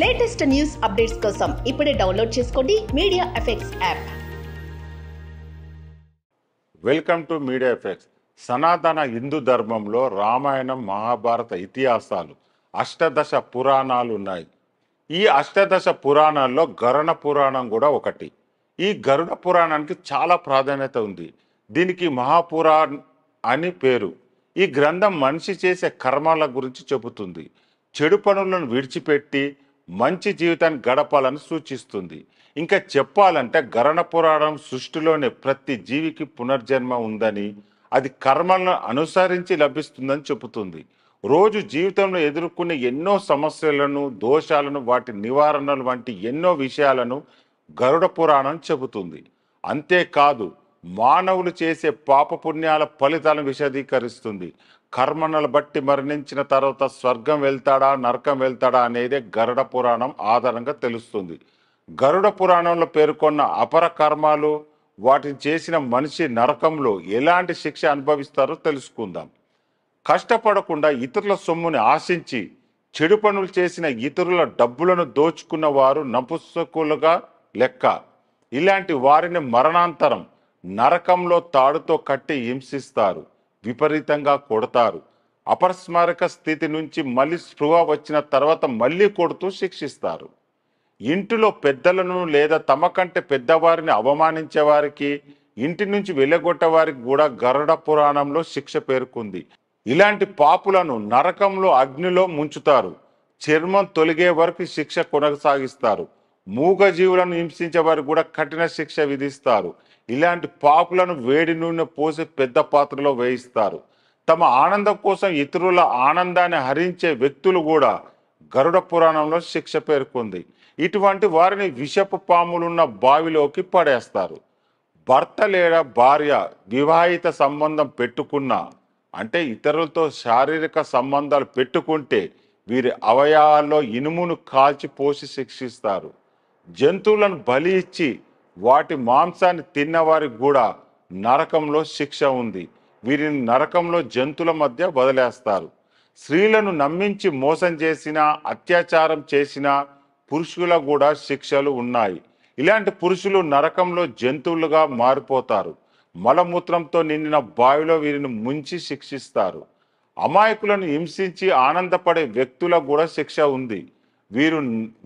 latest news updates కోసం ఇప్పుడే download చేసుకోండి media effects app welcome to media effects సనాతన హిందూ ధర్మంలో రామాయణం మహాభారత ఇతిహాసాలు అష్టదశ పురాణాలు ఉన్నాయి ఈ అష్టదశ పురాణాల్లో గరుణ పురాణం కూడా ఒకటి ఈ గరుడ పురాణానికి చాలా ప్రాధాన్యత ఉంది దీనికి మహాపురా అని పేరు ఈ గ్రంథం మనిషి చేసే కర్మాల గురించి చెబుతుంది చెడు పనులను విడిచిపెట్టి మంచి జీవితాన్ని గడపాలని సూచిస్తుంది ఇంకా చెప్పాలంటే గరణ పురాణం సృష్టిలోనే ప్రతి జీవికి పునర్జన్మ ఉందని అది కర్మలను అనుసరించి లభిస్తుందని చెబుతుంది రోజు జీవితంలో ఎదుర్కొనే ఎన్నో సమస్యలను దోషాలను వాటి నివారణలు వంటి ఎన్నో విషయాలను గరుడ పురాణం చెబుతుంది అంతేకాదు మానవులు చేసే పాపపుణ్యాల ఫలితాలను విశదీకరిస్తుంది కర్మలను బట్టి మరణించిన తర్వాత స్వర్గం వెళ్తాడా నరకం వెళ్తాడా అనేదే గరుడ పురాణం ఆధారంగా తెలుస్తుంది గరుడ పురాణంలో పేర్కొన్న అపర కర్మాలు వాటిని చేసిన మనిషి నరకంలో ఎలాంటి శిక్ష అనుభవిస్తారో తెలుసుకుందాం కష్టపడకుండా ఇతరుల సొమ్ముని ఆశించి చెడు పనులు చేసిన ఇతరుల డబ్బులను దోచుకున్న వారు నపుసకులుగా లెక్క ఇలాంటి వారిని మరణాంతరం నరకంలో తాడుతో కట్టి హింసిస్తారు విపరీతంగా కొడతారు అపస్మారక స్థితి నుంచి మళ్ళీ స్పృహ వచ్చిన తర్వాత మళ్ళీ కొడుతూ శిక్షిస్తారు ఇంటిలో పెద్దలను లేదా తమ కంటే పెద్దవారిని అవమానించే వారికి ఇంటి నుంచి వారికి కూడా గరుడ పురాణంలో శిక్ష పేర్కొంది ఇలాంటి పాపులను నరకంలో అగ్నిలో ముంచుతారు చర్మం తొలిగే వరకు శిక్ష కొనసాగిస్తారు మూగజీవులను హింసించే వారికి కూడా కఠిన శిక్ష విధిస్తారు ఇలాంటి పాపులను వేడి నూనె పోసి పెద్ద పాత్రలో వేయిస్తారు తమ ఆనందం కోసం ఇతరుల ఆనందాన్ని హరించే వ్యక్తులు కూడా గరుడ పురాణంలో శిక్ష పేర్కొంది ఇటువంటి వారిని విషపు పాములున్న బావిలోకి పడేస్తారు భర్త లేదా భార్య వివాహిత సంబంధం పెట్టుకున్న అంటే ఇతరులతో శారీరక సంబంధాలు పెట్టుకుంటే వీరి అవయాల్లో ఇనుమును కాల్చి పోసి శిక్షిస్తారు జంతువులను బలి ఇచ్చి వాటి మాంసాన్ని తిన్నవారికి కూడా నరకంలో శిక్ష ఉంది వీరిని నరకంలో జంతువుల మధ్య వదిలేస్తారు స్త్రీలను నమ్మించి మోసం చేసిన అత్యాచారం చేసిన పురుషుల కూడా శిక్షలు ఉన్నాయి ఇలాంటి పురుషులు నరకంలో జంతువులుగా మారిపోతారు మలమూత్రంతో నిండిన బావిలో వీరిని ముంచి శిక్షిస్తారు అమాయకులను హింసించి ఆనందపడే వ్యక్తులకు కూడా శిక్ష ఉంది వీరు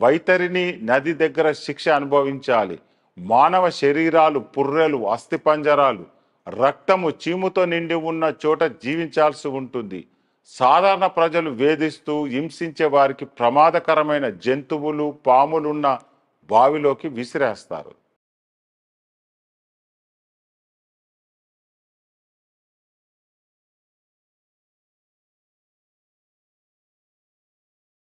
వైతరిని నది దగ్గర శిక్ష అనుభవించాలి మానవ శరీరాలు పుర్రెలు అస్థిపంజరాలు రక్తము చీముతో నిండి ఉన్న చోట జీవించాల్సి ఉంటుంది సాధారణ ప్రజలు వేధిస్తూ హింసించే వారికి ప్రమాదకరమైన జంతువులు పాములున్న బావిలోకి విసిరేస్తారు